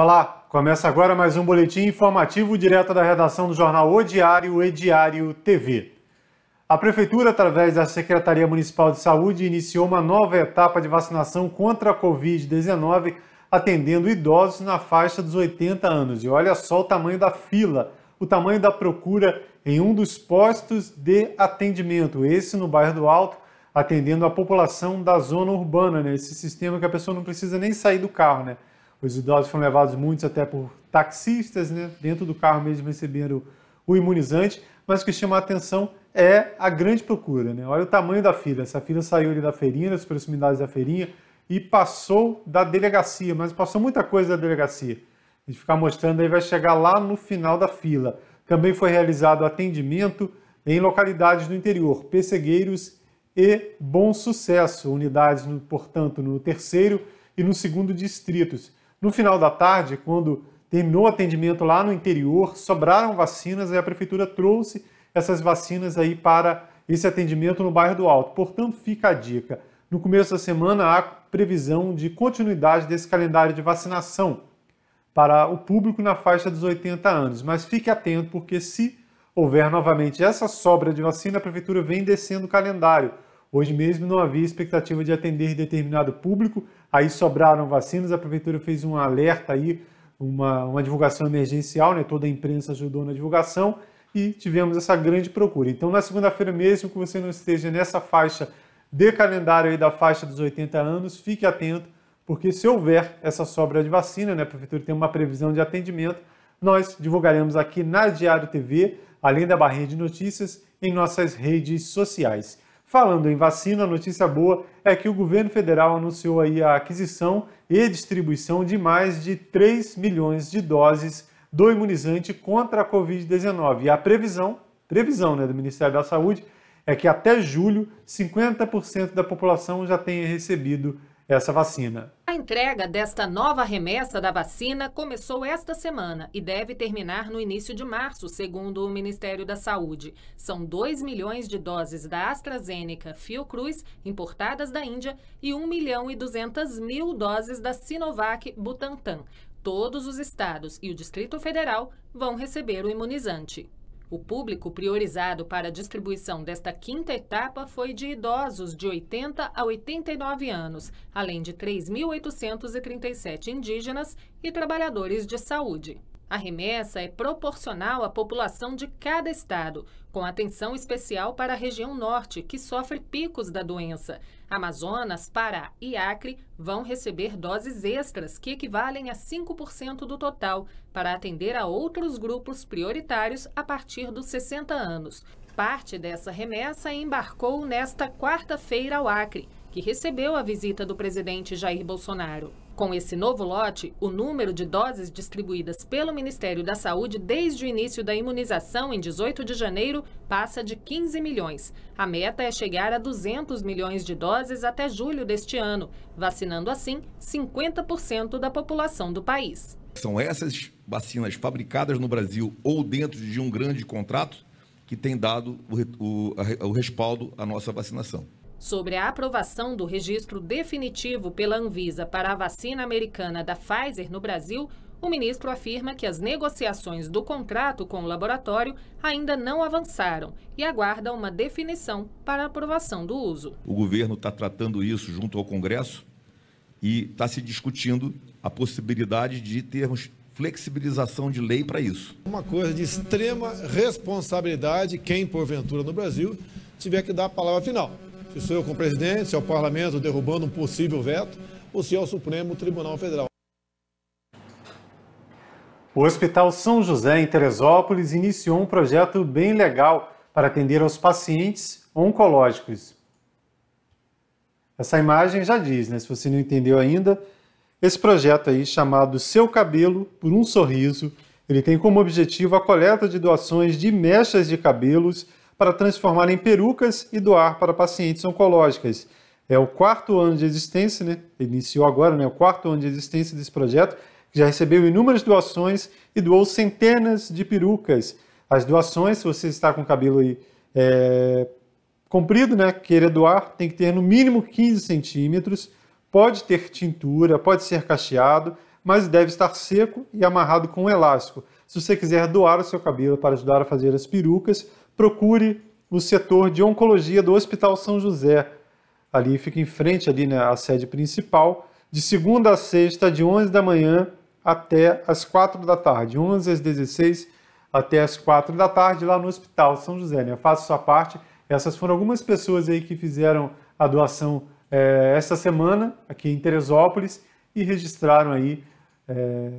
Olá, começa agora mais um boletim informativo direto da redação do jornal O Diário e Diário TV. A Prefeitura, através da Secretaria Municipal de Saúde, iniciou uma nova etapa de vacinação contra a Covid-19, atendendo idosos na faixa dos 80 anos. E olha só o tamanho da fila, o tamanho da procura em um dos postos de atendimento, esse no bairro do Alto, atendendo a população da zona urbana, né? Esse sistema que a pessoa não precisa nem sair do carro, né? Os idosos foram levados muitos até por taxistas, né? Dentro do carro mesmo receberam o imunizante, mas o que chama a atenção é a grande procura, né? Olha o tamanho da fila. Essa fila saiu ali da feirinha, das proximidades da feirinha, e passou da delegacia, mas passou muita coisa da delegacia. A gente ficar mostrando aí vai chegar lá no final da fila. Também foi realizado atendimento em localidades do interior, Pessegueiros e Bom Sucesso, unidades, portanto, no terceiro e no segundo distritos. No final da tarde, quando terminou o atendimento lá no interior, sobraram vacinas e a prefeitura trouxe essas vacinas aí para esse atendimento no bairro do Alto. Portanto, fica a dica. No começo da semana há previsão de continuidade desse calendário de vacinação para o público na faixa dos 80 anos, mas fique atento porque se houver novamente essa sobra de vacina, a prefeitura vem descendo o calendário Hoje mesmo não havia expectativa de atender determinado público, aí sobraram vacinas, a prefeitura fez um alerta aí, uma, uma divulgação emergencial, né? toda a imprensa ajudou na divulgação e tivemos essa grande procura. Então, na segunda-feira, mesmo que você não esteja nessa faixa de calendário aí da faixa dos 80 anos, fique atento, porque se houver essa sobra de vacina, né, a prefeitura tem uma previsão de atendimento, nós divulgaremos aqui na Diário TV, além da barreira de notícias, em nossas redes sociais. Falando em vacina, a notícia boa é que o governo federal anunciou aí a aquisição e distribuição de mais de 3 milhões de doses do imunizante contra a Covid-19. E a previsão, previsão né, do Ministério da Saúde, é que até julho 50% da população já tenha recebido essa vacina. A entrega desta nova remessa da vacina começou esta semana e deve terminar no início de março, segundo o Ministério da Saúde. São 2 milhões de doses da AstraZeneca Fiocruz, importadas da Índia, e 1 milhão e 200 mil doses da Sinovac Butantan. Todos os estados e o Distrito Federal vão receber o imunizante. O público priorizado para a distribuição desta quinta etapa foi de idosos de 80 a 89 anos, além de 3.837 indígenas e trabalhadores de saúde. A remessa é proporcional à população de cada estado, com atenção especial para a região norte, que sofre picos da doença. Amazonas, Pará e Acre vão receber doses extras, que equivalem a 5% do total, para atender a outros grupos prioritários a partir dos 60 anos. Parte dessa remessa embarcou nesta quarta-feira ao Acre, que recebeu a visita do presidente Jair Bolsonaro. Com esse novo lote, o número de doses distribuídas pelo Ministério da Saúde desde o início da imunização em 18 de janeiro passa de 15 milhões. A meta é chegar a 200 milhões de doses até julho deste ano, vacinando assim 50% da população do país. São essas vacinas fabricadas no Brasil ou dentro de um grande contrato que tem dado o, o, o respaldo à nossa vacinação sobre a aprovação do registro definitivo pela Anvisa para a vacina americana da Pfizer no Brasil, o ministro afirma que as negociações do contrato com o laboratório ainda não avançaram e aguarda uma definição para aprovação do uso. O governo está tratando isso junto ao Congresso e está se discutindo a possibilidade de termos flexibilização de lei para isso. Uma coisa de extrema responsabilidade quem, porventura, no Brasil, tiver que dar a palavra final se sou eu com o presidente, se é o parlamento derrubando um possível veto, ou se é o Supremo Tribunal Federal. O Hospital São José, em Teresópolis, iniciou um projeto bem legal para atender aos pacientes oncológicos. Essa imagem já diz, né? Se você não entendeu ainda, esse projeto aí, chamado Seu Cabelo por um Sorriso, ele tem como objetivo a coleta de doações de mechas de cabelos para transformar em perucas e doar para pacientes oncológicas. É o quarto ano de existência, né? iniciou agora, né? o quarto ano de existência desse projeto, que já recebeu inúmeras doações e doou centenas de perucas. As doações, se você está com o cabelo aí é, comprido, né? queira doar, tem que ter no mínimo 15 centímetros, pode ter tintura, pode ser cacheado, mas deve estar seco e amarrado com um elástico. Se você quiser doar o seu cabelo para ajudar a fazer as perucas, procure o setor de oncologia do Hospital São José. Ali fica em frente ali né, sede principal, de segunda a sexta, de 11 da manhã até as 4 da tarde, 11 às 16 até as 4 da tarde lá no Hospital São José. Né? Faça sua parte. Essas foram algumas pessoas aí que fizeram a doação é, eh, esta semana aqui em Teresópolis e registraram aí é,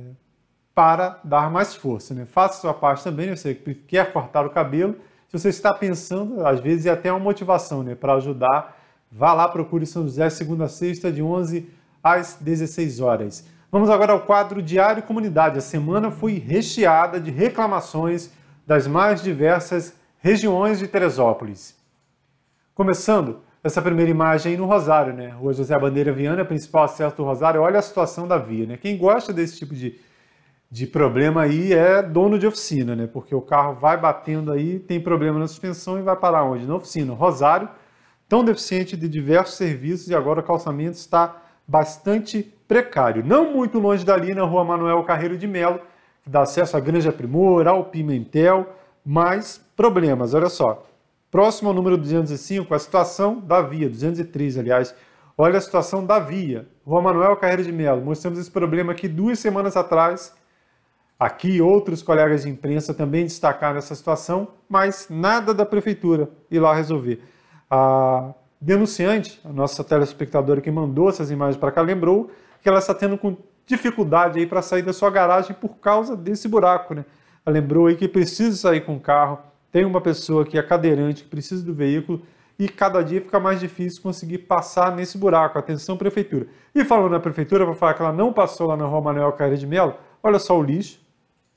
para dar mais força. Né? Faça sua parte também, né? você quer cortar o cabelo, se você está pensando, às vezes é até uma motivação né, para ajudar, vá lá, procure São José, segunda a sexta, de 11 às 16 horas. Vamos agora ao quadro Diário Comunidade. A semana foi recheada de reclamações das mais diversas regiões de Teresópolis. Começando essa primeira imagem no Rosário, né? Rua José Bandeira Viana, principal acesso do Rosário. Olha a situação da via, né? Quem gosta desse tipo de de problema aí é dono de oficina, né? Porque o carro vai batendo aí, tem problema na suspensão e vai parar onde? Na oficina. Rosário, tão deficiente de diversos serviços e agora o calçamento está bastante precário. Não muito longe dali, na rua Manuel Carreiro de Melo, que dá acesso à Granja Primor, ao Pimentel, mas problemas, olha só. Próximo ao número 205, a situação da via, 203, aliás. Olha a situação da via. Rua Manuel Carreiro de Melo. Mostramos esse problema aqui duas semanas atrás Aqui, outros colegas de imprensa também destacaram essa situação, mas nada da prefeitura ir lá resolver. A denunciante, a nossa telespectadora que mandou essas imagens para cá, lembrou que ela está tendo com dificuldade aí para sair da sua garagem por causa desse buraco, né? Ela lembrou aí que precisa sair com o carro, tem uma pessoa que é cadeirante, que precisa do veículo e cada dia fica mais difícil conseguir passar nesse buraco. Atenção, prefeitura. E falando na prefeitura, vou falar que ela não passou lá na Rua Manuel Carreira de Melo, olha só o lixo,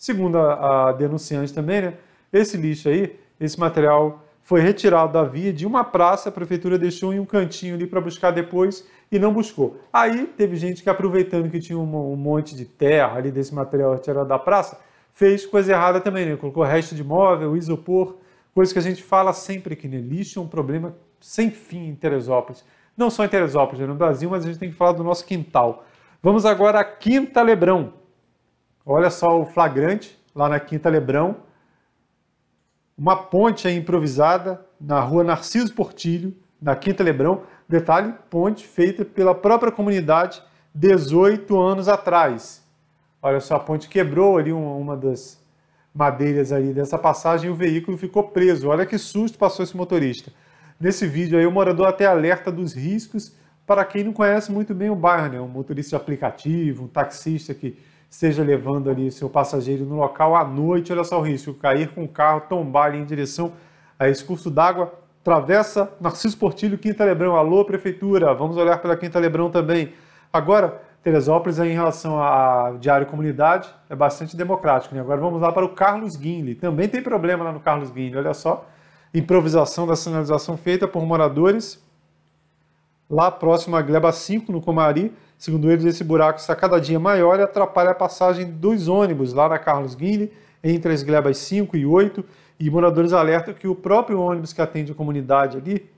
Segundo a, a denunciante também, né, esse lixo aí, esse material foi retirado da via de uma praça, a prefeitura deixou em um cantinho ali para buscar depois e não buscou. Aí teve gente que aproveitando que tinha um, um monte de terra ali desse material retirado da praça, fez coisa errada também, né? Colocou resto de móvel, isopor, coisa que a gente fala sempre que né? Lixo é um problema sem fim em Teresópolis. Não só em Teresópolis, né? no Brasil, mas a gente tem que falar do nosso quintal. Vamos agora à Quinta Lebrão. Olha só o flagrante lá na Quinta Lebrão. Uma ponte é improvisada na rua Narciso Portilho, na Quinta Lebrão. Detalhe, ponte feita pela própria comunidade 18 anos atrás. Olha só, a ponte quebrou ali uma, uma das madeiras ali dessa passagem e o veículo ficou preso. Olha que susto passou esse motorista. Nesse vídeo aí o morador até alerta dos riscos para quem não conhece muito bem o bairro, né? Um motorista de aplicativo, um taxista que seja levando ali seu passageiro no local à noite, olha só o risco, cair com o carro, tombar ali em direção a esse curso d'água, travessa Narciso Portilho, Quinta Lebrão, alô Prefeitura, vamos olhar pela Quinta Lebrão também. Agora, Teresópolis, em relação a Diário Comunidade, é bastante democrático, né? Agora vamos lá para o Carlos Guinle, também tem problema lá no Carlos Guinle, olha só, improvisação da sinalização feita por moradores, lá próximo à Gleba 5, no Comari, Segundo eles, esse buraco está cada dia maior e atrapalha a passagem dos ônibus lá na Carlos Guine, entre as glebas 5 e 8, e moradores alertam que o próprio ônibus que atende a comunidade ali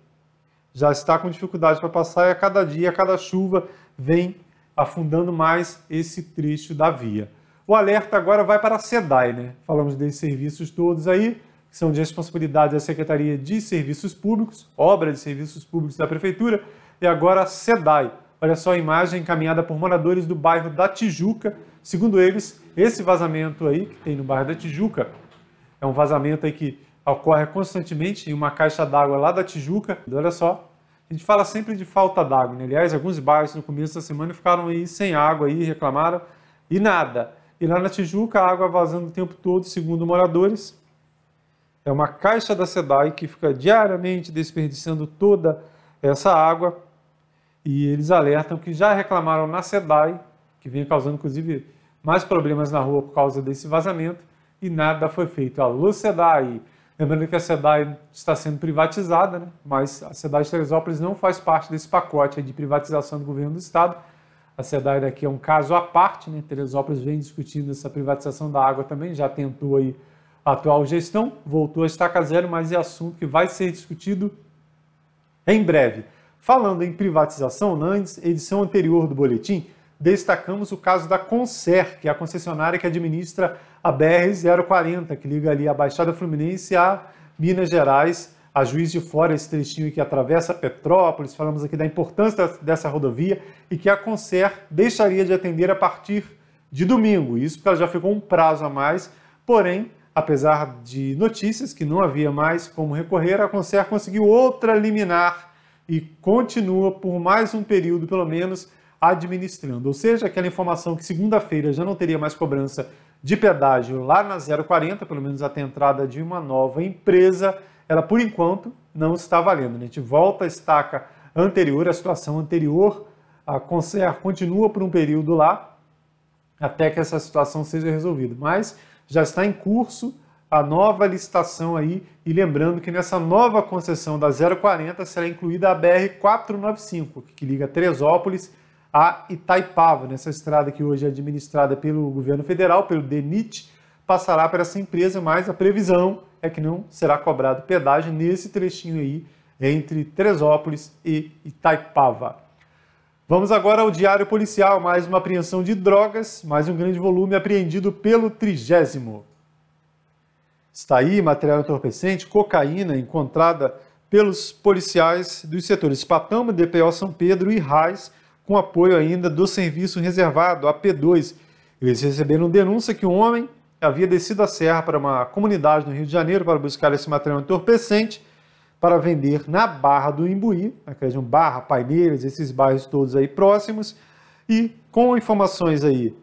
já está com dificuldade para passar e a cada dia, a cada chuva, vem afundando mais esse trecho da via. O alerta agora vai para a SEDAI, né? Falamos desses serviços todos aí, que são de responsabilidade da Secretaria de Serviços Públicos, obra de serviços públicos da Prefeitura, e agora a SEDAI Olha só a imagem encaminhada por moradores do bairro da Tijuca. Segundo eles, esse vazamento aí que tem no bairro da Tijuca é um vazamento aí que ocorre constantemente em uma caixa d'água lá da Tijuca. Olha só, a gente fala sempre de falta d'água. Né? Aliás, alguns bairros no começo da semana ficaram aí sem água aí, reclamaram e nada. E lá na Tijuca, a água vazando o tempo todo, segundo moradores. É uma caixa da SEDAI que fica diariamente desperdiçando toda essa água. E eles alertam que já reclamaram na SEDAI, que vem causando, inclusive, mais problemas na rua por causa desse vazamento, e nada foi feito. Alô, SEDAI! Lembrando que a SEDAI está sendo privatizada, né? mas a SEDAI de Teresópolis não faz parte desse pacote de privatização do governo do Estado. A SEDAI daqui é um caso à parte, né? Teresópolis vem discutindo essa privatização da água também, já tentou aí a atual gestão, voltou a estaca zero, mas é assunto que vai ser discutido em breve. Falando em privatização, na edição anterior do boletim, destacamos o caso da Concer, que é a concessionária que administra a BR-040, que liga ali a Baixada Fluminense a Minas Gerais, a Juiz de Fora, esse trechinho que atravessa Petrópolis. Falamos aqui da importância dessa rodovia e que a Concer deixaria de atender a partir de domingo. Isso porque ela já ficou um prazo a mais, porém, apesar de notícias que não havia mais como recorrer, a Concer conseguiu outra liminar e continua por mais um período, pelo menos, administrando. Ou seja, aquela informação que segunda-feira já não teria mais cobrança de pedágio lá na 040, pelo menos até a entrada de uma nova empresa, ela por enquanto não está valendo. Né? A gente volta à estaca anterior, a situação anterior, a Concer continua por um período lá até que essa situação seja resolvida, mas já está em curso a nova licitação aí e lembrando que nessa nova concessão da 040 será incluída a BR 495, que liga Teresópolis a Itaipava, nessa estrada que hoje é administrada pelo governo federal, pelo DENIT, passará para essa empresa, mas a previsão é que não será cobrado pedágio nesse trechinho aí entre Teresópolis e Itaipava. Vamos agora ao Diário Policial, mais uma apreensão de drogas, mais um grande volume apreendido pelo trigésimo. Está aí material entorpecente, cocaína encontrada pelos policiais dos setores Patama, DPO São Pedro e RAIS, com apoio ainda do serviço reservado, AP2. Eles receberam denúncia que um homem havia descido a serra para uma comunidade no Rio de Janeiro para buscar esse material entorpecente para vender na Barra do Imbuí, naquela um Barra, Paineiras, esses bairros todos aí próximos, e com informações aí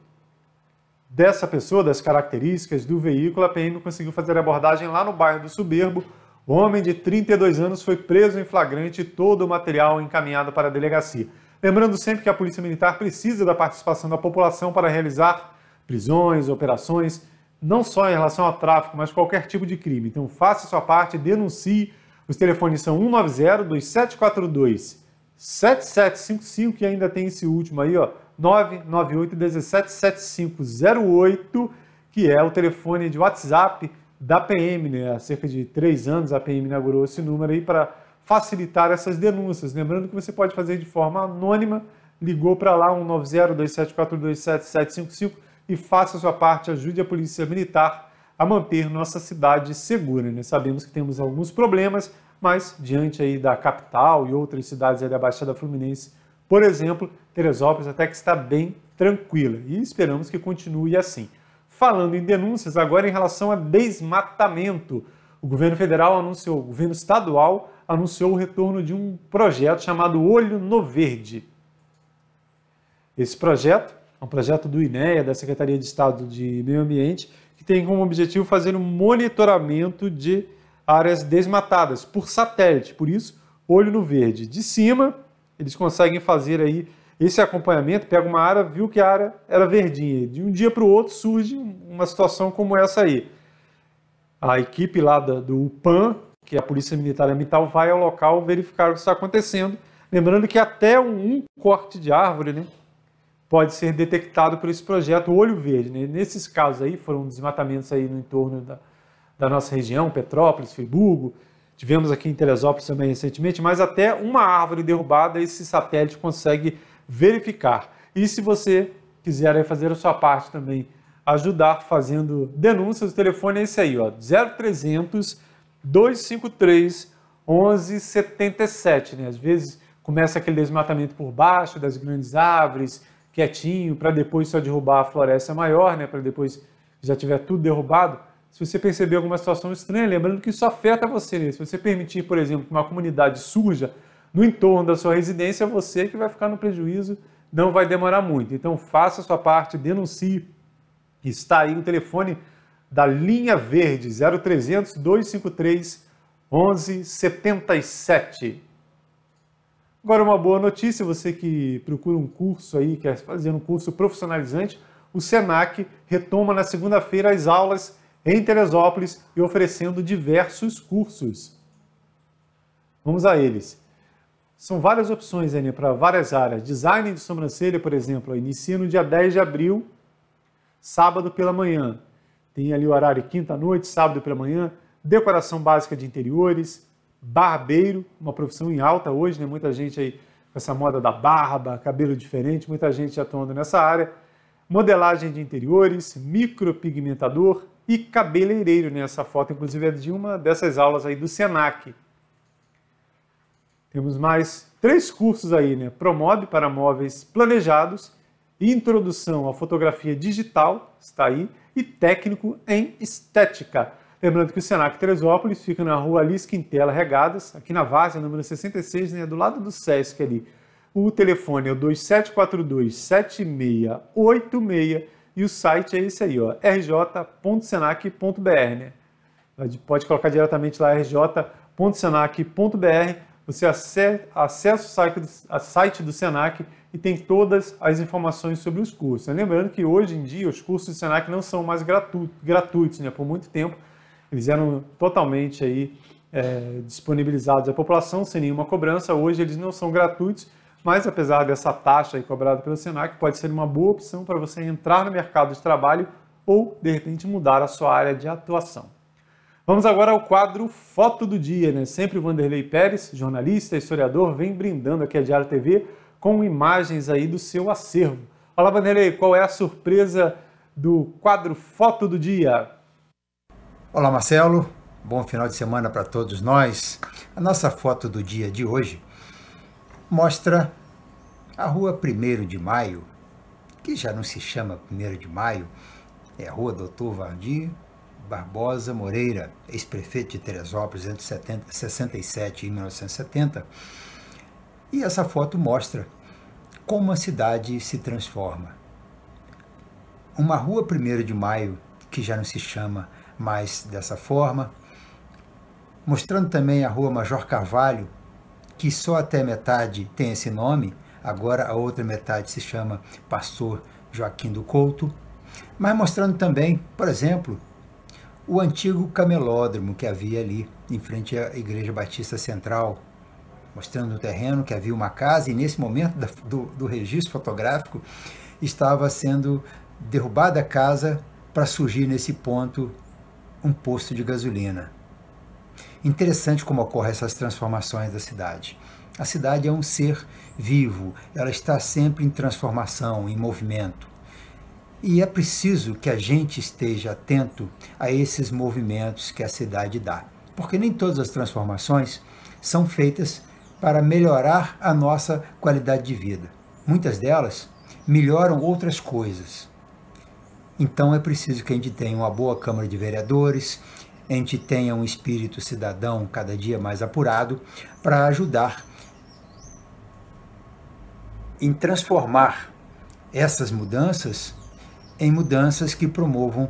dessa pessoa, das características do veículo, a PM conseguiu fazer a abordagem lá no bairro do Soberbo. O homem de 32 anos foi preso em flagrante, todo o material encaminhado para a delegacia. Lembrando sempre que a Polícia Militar precisa da participação da população para realizar prisões, operações, não só em relação ao tráfico, mas qualquer tipo de crime. Então faça sua parte, denuncie. Os telefones são 190 2742 7755 e ainda tem esse último aí, ó, 998 177508, que é o telefone de WhatsApp da PM. Né? Há cerca de três anos a PM inaugurou esse número aí para facilitar essas denúncias. Lembrando que você pode fazer de forma anônima, ligou para lá 190-27427-755 e faça a sua parte, ajude a Polícia Militar a manter nossa cidade segura. Né? Sabemos que temos alguns problemas, mas diante aí da capital e outras cidades da Baixada Fluminense, por exemplo, Teresópolis até que está bem tranquila e esperamos que continue assim. Falando em denúncias, agora em relação a desmatamento, o governo federal anunciou, o governo estadual anunciou o retorno de um projeto chamado Olho no Verde. Esse projeto é um projeto do INEA, da Secretaria de Estado de Meio Ambiente, que tem como objetivo fazer um monitoramento de áreas desmatadas por satélite, por isso, olho no verde. De cima, eles conseguem fazer aí esse acompanhamento pega uma área, viu que a área era verdinha. De um dia para o outro surge uma situação como essa aí. A equipe lá do, do UPAN, que é a Polícia Militar Ambiental, vai ao local verificar o que está acontecendo. Lembrando que até um, corte de árvore né, pode ser detectado por esse projeto Olho Verde. Né? Nesses casos aí, foram desmatamentos aí no entorno da, da nossa região, Petrópolis, Friburgo, tivemos aqui em Teresópolis também recentemente, mas até uma árvore derrubada, esse satélite consegue verificar. E se você quiser fazer a sua parte também, ajudar fazendo denúncias, o telefone é esse aí, ó, 0300 253 1177, né? Às vezes começa aquele desmatamento por baixo das grandes árvores, quietinho, para depois só derrubar a floresta maior, né? Para depois já tiver tudo derrubado. Se você perceber alguma situação estranha, lembrando que isso afeta você, né? Se você permitir, por exemplo, que uma comunidade suja no entorno da sua residência, você que vai ficar no prejuízo, não vai demorar muito. Então faça a sua parte, denuncie. Está aí o telefone da linha verde 0300 253 1177. Agora uma boa notícia, você que procura um curso aí, quer fazer um curso profissionalizante, o Senac retoma na segunda-feira as aulas em Teresópolis e oferecendo diversos cursos. Vamos a eles. São várias opções, Enia, para várias áreas. Design de sobrancelha, por exemplo, inicia no dia 10 de abril, sábado pela manhã. Tem ali o horário quinta-noite, sábado pela manhã. Decoração básica de interiores, barbeiro, uma profissão em alta hoje, né? Muita gente aí com essa moda da barba, cabelo diferente, muita gente atuando nessa área. Modelagem de interiores, micropigmentador e cabeleireiro, né? Essa foto, inclusive, é de uma dessas aulas aí do SENAC. Temos mais três cursos aí, né? Promove para móveis planejados, Introdução à Fotografia Digital, está aí, e Técnico em Estética. Lembrando que o Senac Teresópolis fica na rua Alice Quintela Regadas, aqui na Vase, número 66, né? do lado do Sesc ali. O telefone é o 2742-7686 e o site é esse aí, ó, rj.senac.br. Né? Pode colocar diretamente lá rj.senac.br você acessa o site do, SENAC e tem todas as informações sobre os cursos. Né? Lembrando que hoje em dia os cursos do SENAC não são mais gratuitos, né? por muito tempo eles eram totalmente aí, é, disponibilizados à população sem nenhuma cobrança. Hoje eles não são gratuitos, mas apesar dessa taxa cobrada pelo SENAC, pode ser uma boa opção para você entrar no mercado de trabalho ou, de repente, mudar a sua área de atuação. Vamos agora ao quadro Foto do Dia, né? Sempre o Vanderlei Pérez, jornalista, historiador, vem brindando aqui a Diário TV com imagens aí do seu acervo. Olá, Vanderlei, qual é a surpresa do quadro Foto do Dia? Olá, Marcelo. Bom final de semana para todos nós. A nossa foto do dia de hoje mostra a rua 1 de Maio, que já não se chama 1 de Maio, é a rua Doutor Vardir, Barbosa Moreira, ex-prefeito de Teresópolis entre 70, 67 e 1970. E essa foto mostra como a cidade se transforma. Uma rua 1 de Maio, que já não se chama mais dessa forma, mostrando também a rua Major Carvalho, que só até metade tem esse nome, agora a outra metade se chama Pastor Joaquim do Couto, mas mostrando também, por exemplo, o antigo camelódromo que havia ali, em frente à Igreja Batista Central, mostrando o terreno que havia uma casa, e nesse momento do, do registro fotográfico estava sendo derrubada a casa para surgir nesse ponto um posto de gasolina. Interessante como ocorrem essas transformações da cidade. A cidade é um ser vivo, ela está sempre em transformação, em movimento. E é preciso que a gente esteja atento a esses movimentos que a cidade dá, porque nem todas as transformações são feitas para melhorar a nossa qualidade de vida. Muitas delas melhoram outras coisas. Então é preciso que a gente tenha uma boa Câmara de Vereadores, a gente tenha um espírito cidadão cada dia mais apurado para ajudar em transformar essas mudanças em mudanças que promovam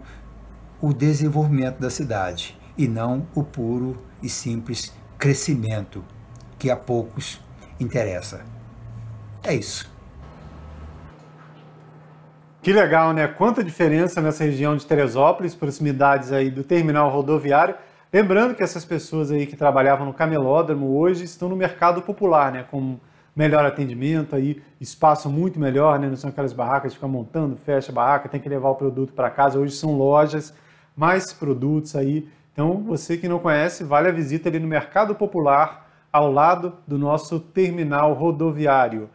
o desenvolvimento da cidade e não o puro e simples crescimento que a poucos interessa. É isso. Que legal, né? Quanta diferença nessa região de Teresópolis, proximidades aí do terminal rodoviário. Lembrando que essas pessoas aí que trabalhavam no camelódromo hoje estão no mercado popular, né? Como melhor atendimento, aí espaço muito melhor, né? não são aquelas barracas que ficam montando, fecha a barraca, tem que levar o produto para casa. Hoje são lojas, mais produtos aí. Então, você que não conhece, vale a visita ali no Mercado Popular, ao lado do nosso terminal rodoviário.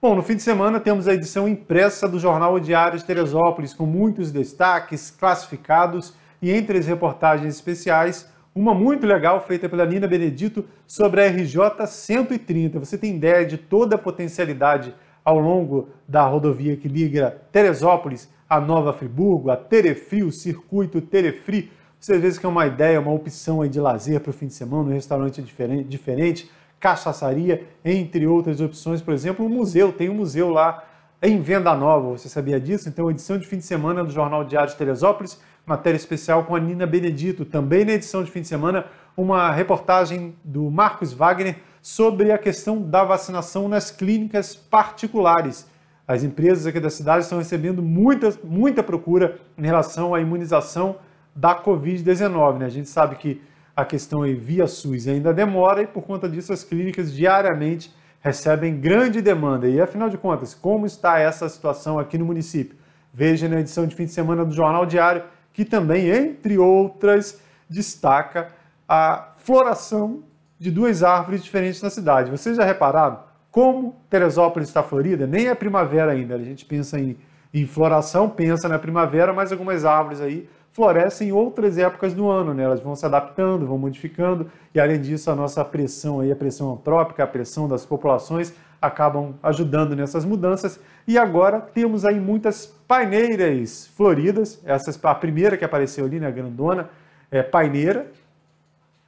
Bom, no fim de semana temos a edição impressa do jornal O Diário de Teresópolis, com muitos destaques, classificados e entre as reportagens especiais, uma muito legal feita pela Nina Benedito sobre a RJ 130. Você tem ideia de toda a potencialidade ao longo da rodovia que liga Teresópolis a Nova Friburgo, a Terefri, o circuito Terefri. Você vê que é uma ideia, uma opção aí de lazer para o fim de semana, um restaurante diferente, diferente, cachaçaria, entre outras opções. Por exemplo, um museu, tem um museu lá em Venda Nova, você sabia disso? Então, edição de fim de semana do Jornal Diário de Teresópolis matéria especial com a Nina Benedito, também na edição de fim de semana, uma reportagem do Marcos Wagner sobre a questão da vacinação nas clínicas particulares. As empresas aqui da cidade estão recebendo muita, muita procura em relação à imunização da Covid-19. Né? A gente sabe que a questão aí via SUS ainda demora e, por conta disso, as clínicas diariamente recebem grande demanda. E, afinal de contas, como está essa situação aqui no município? Veja na edição de fim de semana do Jornal Diário que também, entre outras, destaca a floração de duas árvores diferentes na cidade. Vocês já repararam como Teresópolis está florida? Nem é primavera ainda. A gente pensa em, em floração, pensa na primavera, mas algumas árvores aí florescem em outras épocas do ano, né? Elas vão se adaptando, vão modificando, e além disso, a nossa pressão aí, a pressão antrópica, a pressão das populações, acabam ajudando nessas mudanças. E agora temos aí muitas paineiras floridas. Essa, é a primeira que apareceu ali, né, grandona, é paineira.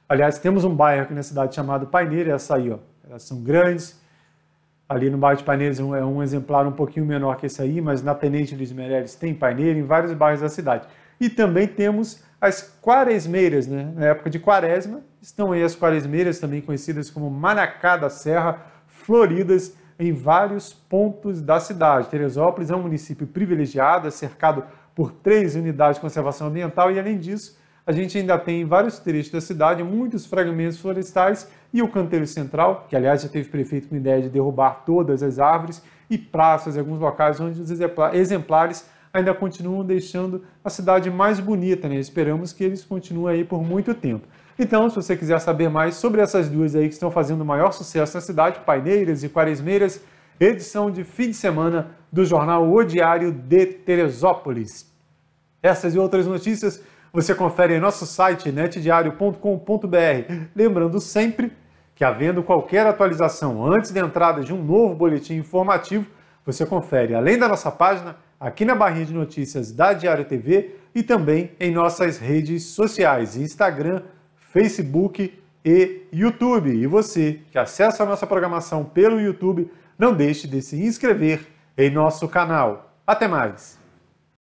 Aliás, temos um bairro aqui na cidade chamado Paineira, essa aí, ó. Elas são grandes. Ali no bairro de Paineiras é um é exemplar um pouquinho menor que esse aí, mas na Tenente dos Meireles tem paineira em vários bairros da cidade. E também temos as quaresmeiras, né? Na época de quaresma, estão aí as quaresmeiras, também conhecidas como Manacá da Serra, floridas em vários pontos da cidade. Teresópolis é um município privilegiado, é cercado por três unidades de conservação ambiental e, além disso, a gente ainda tem em vários trechos da cidade muitos fragmentos florestais e o canteiro central, que aliás já teve prefeito com ideia de derrubar todas as árvores, e praças em alguns locais onde os exemplares ainda continuam deixando a cidade mais bonita, né? Esperamos que eles continuem aí por muito tempo. Então, se você quiser saber mais sobre essas duas aí que estão fazendo o maior sucesso na cidade, Paineiras e Quaresmeiras, edição de fim de semana do jornal O Diário de Teresópolis. Essas e outras notícias você confere em nosso site netdiario.com.br. Lembrando sempre que, havendo qualquer atualização antes da entrada de um novo boletim informativo, você confere, além da nossa página, aqui na barrinha de notícias da Diário TV e também em nossas redes sociais, Instagram, Facebook e YouTube. E você que acessa a nossa programação pelo YouTube, não deixe de se inscrever em nosso canal. Até mais!